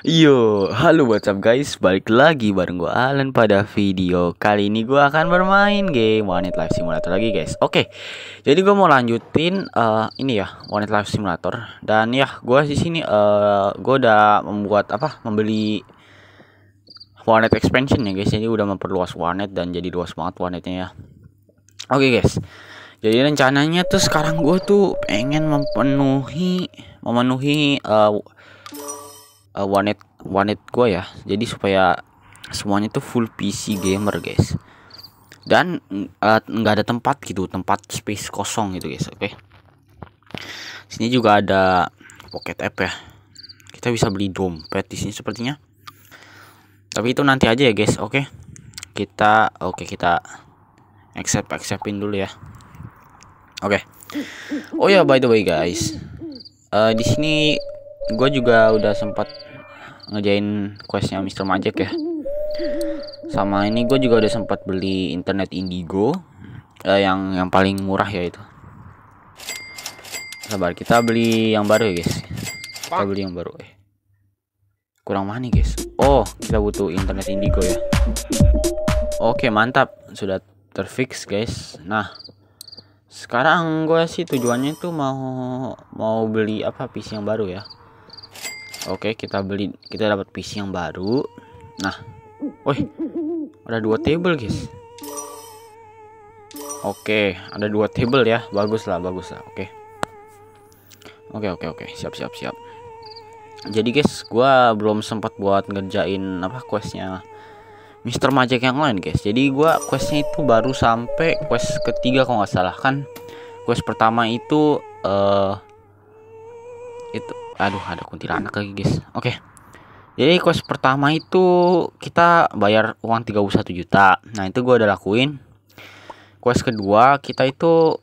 Yo, halo WhatsApp guys, balik lagi bareng gue Alan pada video kali ini gue akan bermain game One Life Simulator lagi guys. Oke, okay, jadi gue mau lanjutin uh, ini ya One Life Simulator dan ya gue di sini uh, eh, gue udah membuat apa membeli One Night expansion ya guys, jadi udah memperluas One Night dan jadi luas banget One Night-nya ya. Oke okay, guys, jadi rencananya tuh sekarang gue tuh pengen memenuhi memenuhi uh, uh, eh, One wanet gue ya jadi supaya semuanya tuh full PC gamer guys dan eh, nggak uh, ada tempat gitu tempat space kosong gitu guys oke okay? sini juga ada pocket app ya kita bisa beli dompet di sini sepertinya tapi itu nanti aja ya guys oke okay? kita oke okay, kita accept acceptin dulu ya oke okay. oh ya yeah, by the way guys uh, di sini gue juga udah sempat ngejain questnya Mr. Majek ya sama ini gue juga udah sempat beli internet indigo eh, yang yang paling murah ya itu sabar kita beli yang baru ya guys kita beli yang baru eh kurang mana guys oh kita butuh internet indigo ya oke mantap sudah terfix guys nah sekarang gue sih tujuannya tuh mau mau beli apa PC yang baru ya Oke, kita beli kita dapat PC yang baru. Nah. Woi. Ada dua table, guys. Oke, ada dua table ya. Bagus lah, bagus lah. Oke. Oke, oke, oke. Siap, siap, siap. Jadi guys, gua belum sempat buat ngerjain apa questnya Mr. Magic yang lain guys. Jadi gua questnya itu baru sampai quest ketiga kalau nggak salah kan. Quest pertama itu eh uh, itu aduh ada kuntilanak lagi guys oke okay. jadi quest pertama itu kita bayar uang 31 juta nah itu gue udah lakuin quest kedua kita itu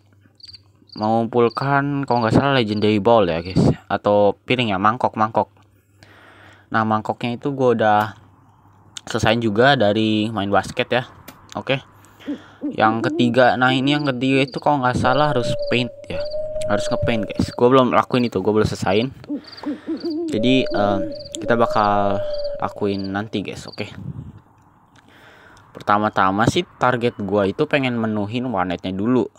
mengumpulkan kalau nggak salah legendary ball ya guys atau piring ya mangkok mangkok nah mangkoknya itu gue udah selesai juga dari main basket ya oke okay. yang ketiga nah ini yang ketiga itu kalau nggak salah harus paint ya harus ngepaint guys gue belum lakuin itu gue belum selesain jadi uh, kita bakal lakuin nanti guys oke okay? pertama-tama sih target gue itu pengen menuhin warnetnya dulu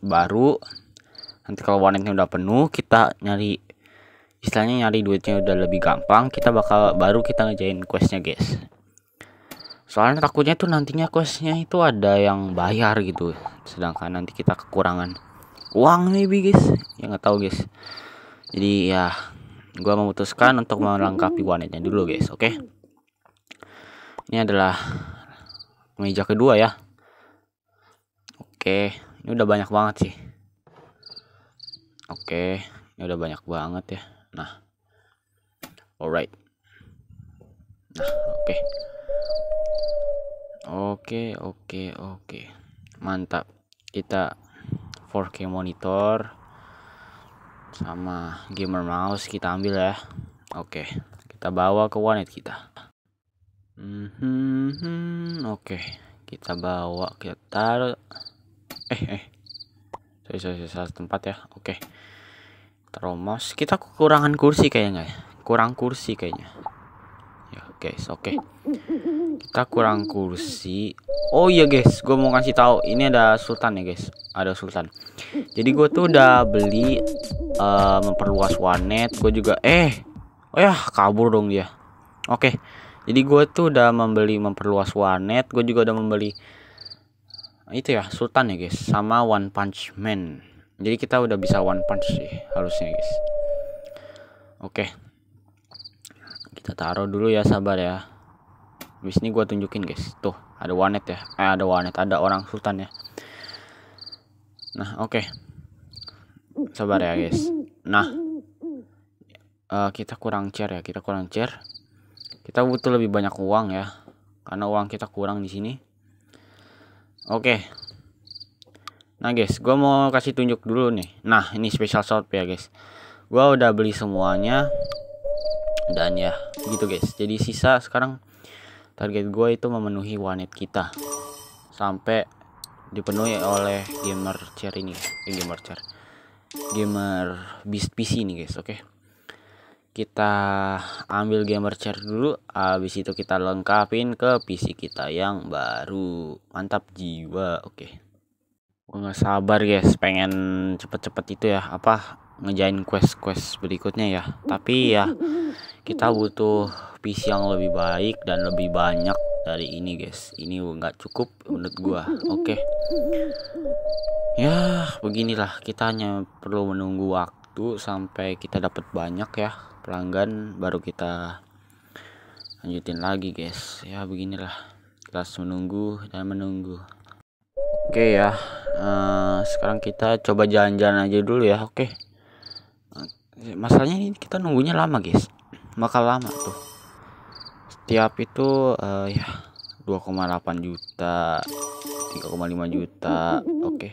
baru nanti kalau warnetnya udah penuh kita nyari istilahnya nyari duitnya udah lebih gampang kita bakal baru kita ngejain questnya guys soalnya takutnya tuh nantinya questnya itu ada yang bayar gitu sedangkan nanti kita kekurangan uang nih guys ya nggak tahu guys jadi ya gue memutuskan untuk melengkapi wanitnya dulu guys oke okay? ini adalah meja kedua ya oke okay. ini udah banyak banget sih oke okay. ini udah banyak banget ya nah alright nah oke okay. oke okay, oke okay, oke okay. mantap kita 4K monitor sama gamer mouse kita ambil ya oke kita bawa ke wanet kita mm -hmm, oke kita bawa kita taruh eh eh sorry sorry, sorry tempat ya oke taruh mouse kita kekurangan kursi kayaknya kurang kursi kayaknya ya guys oke okay kita kurang kursi oh iya guys gue mau kasih tahu ini ada sultan ya guys ada sultan jadi gue tuh udah beli uh, memperluas wanet gue juga eh oh ya kabur dong dia oke okay. jadi gue tuh udah membeli memperluas wanet gue juga udah membeli itu ya sultan ya guys sama one punch man jadi kita udah bisa one punch sih harusnya guys oke okay. kita taruh dulu ya sabar ya bisnis ini gue tunjukin guys tuh ada wanet ya eh, ada wanet ada orang sultan ya nah oke okay. sabar ya guys nah uh, kita kurang chair ya kita kurang chair kita butuh lebih banyak uang ya karena uang kita kurang di sini oke okay. Nah guys, gue mau kasih tunjuk dulu nih. Nah ini special shop ya guys. Gue udah beli semuanya dan ya gitu guys. Jadi sisa sekarang target gue itu memenuhi wanet kita sampai dipenuhi oleh gamer chair ini eh, gamer chair gamer beast PC ini guys oke okay? kita ambil gamer chair dulu habis itu kita lengkapin ke PC kita yang baru mantap jiwa oke okay. gue gak sabar guys pengen cepet-cepet itu ya apa ngejain quest-quest berikutnya ya tapi ya kita butuh PC yang lebih baik dan lebih banyak dari ini guys ini nggak cukup menurut gua oke okay. ya beginilah kita hanya perlu menunggu waktu sampai kita dapat banyak ya pelanggan baru kita lanjutin lagi guys ya beginilah kita menunggu dan menunggu oke okay, ya uh, sekarang kita coba jalan-jalan aja dulu ya oke okay. Ya, masalahnya ini kita nunggunya lama guys maka lama tuh setiap itu uh, ya 2,8 juta 3,5 juta oke okay.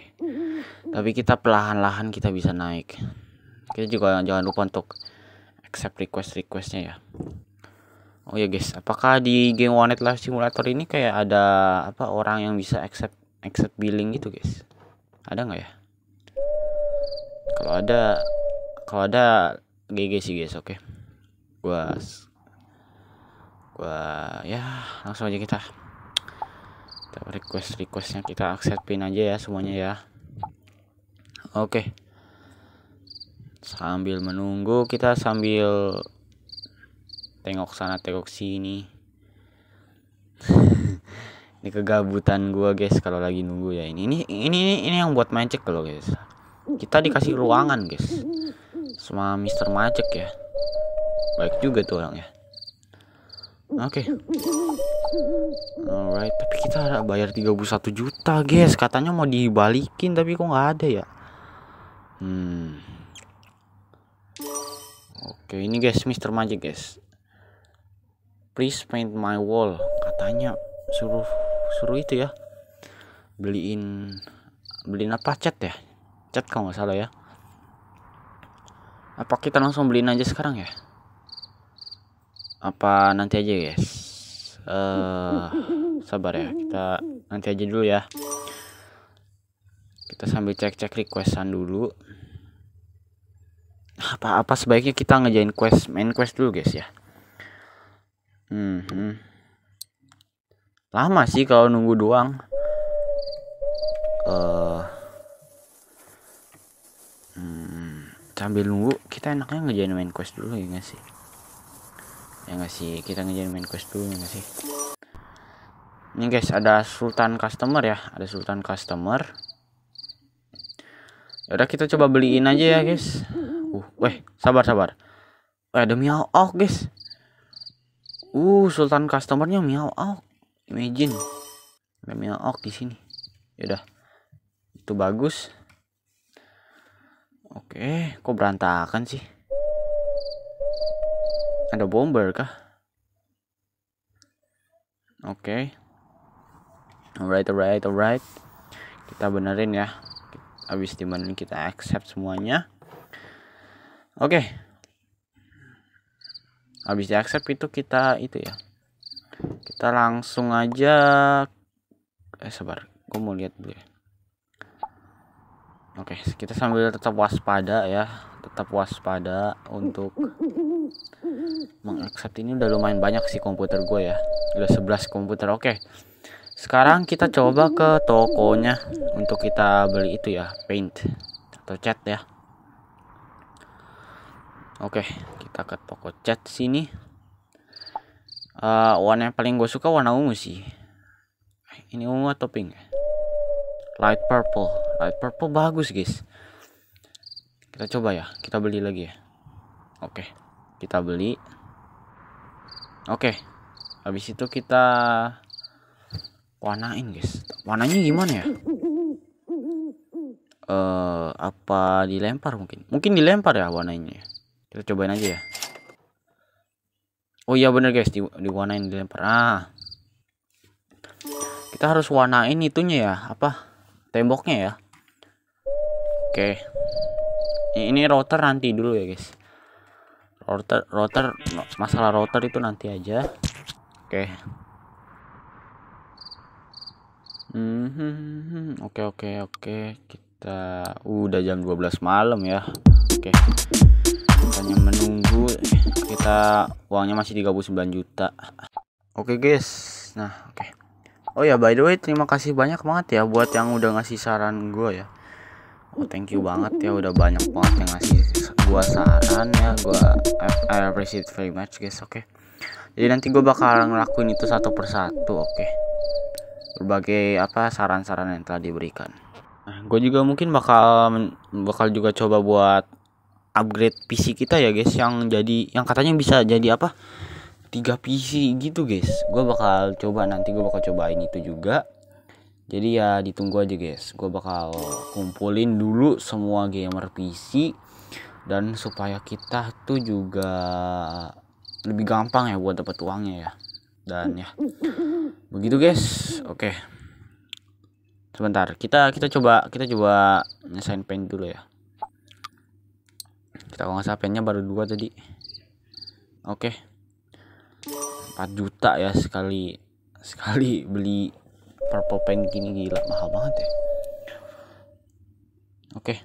tapi kita perlahan-lahan kita bisa naik kita juga jangan lupa untuk accept request requestnya ya oh ya guys apakah di game One Life Simulator ini kayak ada apa orang yang bisa accept accept billing gitu guys ada nggak ya kalau ada kalau ada GG sih guys oke gua gua ya langsung aja kita kita request requestnya kita accept pin aja ya semuanya ya oke sambil menunggu kita sambil tengok sana tengok sini ini kegabutan gua guys kalau lagi nunggu ya ini ini ini ini yang buat magic kalau guys kita dikasih ruangan guys sama Mister Majek ya baik juga tuh orang ya oke okay. alright tapi kita ada bayar 31 juta guys katanya mau dibalikin tapi kok nggak ada ya hmm oke okay, ini guys Mister Majek guys please paint my wall katanya suruh suruh itu ya beliin beliin apa cat ya cat kalau nggak salah ya apa kita langsung beliin aja sekarang ya apa nanti aja guys uh, sabar ya kita nanti aja dulu ya kita sambil cek-cek requestan dulu apa-apa sebaiknya kita ngejain quest main quest dulu guys ya hmm, hmm. lama sih kalau nunggu doang uh, hmm sambil nunggu kita enaknya ngejain main quest dulu ya nggak sih ya nggak sih kita ngejain main quest dulu ya nggak sih ini guys ada sultan customer ya ada sultan customer ya udah kita coba beliin aja ya guys uh weh sabar sabar weh ada miau oh guys uh sultan customernya miau oh imagine ada miau oh di sini ya udah itu bagus Oke, kok berantakan sih? Ada bomber kah? Oke. Alright, alright, alright. Kita benerin ya. Habis dimana kita accept semuanya. Oke. Habis di accept itu kita itu ya. Kita langsung aja eh sabar, gue mau lihat dulu ya. Oke, kita sambil tetap waspada ya, tetap waspada untuk mengaccept ini udah lumayan banyak sih komputer gue ya. Udah 11 komputer. Oke. Sekarang kita coba ke tokonya untuk kita beli itu ya, paint atau cat ya. Oke, kita ke toko cat sini. Uh, warna yang paling gue suka warna ungu sih. Ini ungu atau pink? Light purple Light eh, purple bagus guys. Kita coba ya, kita beli lagi ya. Oke, kita beli. Oke, habis itu kita warnain guys. Warnanya gimana ya? Eh, uh, apa dilempar mungkin? Mungkin dilempar ya warnanya. Kita cobain aja ya. Oh iya bener guys, di, diwarnain dilempar. Ah. Kita harus warnain itunya ya, apa? Temboknya ya. Oke. Ini router nanti dulu ya, guys. Router router masalah router itu nanti aja. Oke. Hmm, oke oke oke. Kita uh, udah jam 12 malam ya. Oke. Kita hanya menunggu kita uangnya masih 39 juta. Oke, guys. Nah, oke. Okay. Oh ya, by the way, terima kasih banyak banget ya buat yang udah ngasih saran gue ya. Oh thank you banget ya udah banyak banget yang ngasih gua saran ya gua I, appreciate very much guys oke okay? jadi nanti gua bakal ngelakuin itu satu persatu oke okay? berbagai apa saran-saran yang telah diberikan nah, gue juga mungkin bakal bakal juga coba buat upgrade PC kita ya guys yang jadi yang katanya bisa jadi apa tiga PC gitu guys gue bakal coba nanti gue bakal cobain itu juga jadi ya ditunggu aja guys gue bakal kumpulin dulu semua gamer PC dan supaya kita tuh juga lebih gampang ya buat dapat uangnya ya dan ya begitu guys oke okay. sebentar kita kita coba kita coba nyesain pen dulu ya kita kalau nggak pennya baru dua tadi oke okay. 4 juta ya sekali sekali beli purple paint gini gila mahal banget ya oke okay.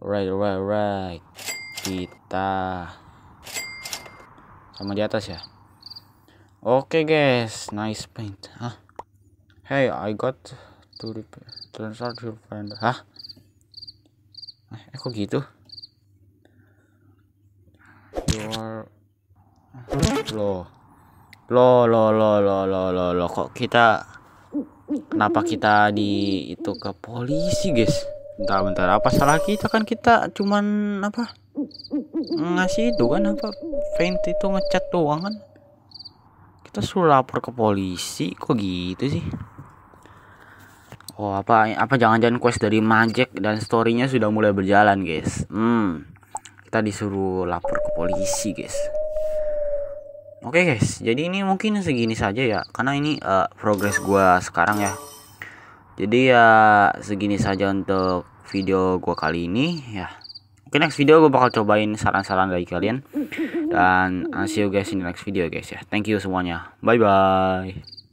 right right right kita sama di atas ya oke okay, guys nice paint Hah. huh? hey I got to repair transfer to hah eh, eh kok gitu your loh Lo lo lo lo lo lo lo kok kita kenapa kita di itu ke polisi guys? Bentar bentar apa salah kita kan kita cuman apa ngasih itu kan apa paint itu ngecat doang kan? Kita suruh lapor ke polisi kok gitu sih? Oh apa apa jangan-jangan quest dari Majek dan storynya sudah mulai berjalan guys? Hmm kita disuruh lapor ke polisi guys. Oke okay guys, jadi ini mungkin segini saja ya, karena ini uh, progres gue sekarang ya. Jadi ya segini saja untuk video gue kali ini ya. Oke okay, next video gue bakal cobain saran-saran dari kalian dan I'll see you guys in the next video guys ya. Thank you semuanya. Bye bye.